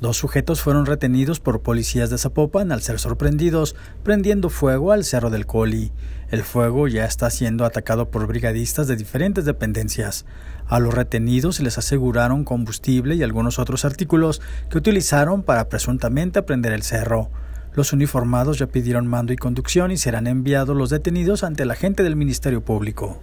Dos sujetos fueron retenidos por policías de Zapopan al ser sorprendidos prendiendo fuego al Cerro del Coli. El fuego ya está siendo atacado por brigadistas de diferentes dependencias. A los retenidos se les aseguraron combustible y algunos otros artículos que utilizaron para presuntamente prender el cerro. Los uniformados ya pidieron mando y conducción y serán enviados los detenidos ante la gente del Ministerio Público.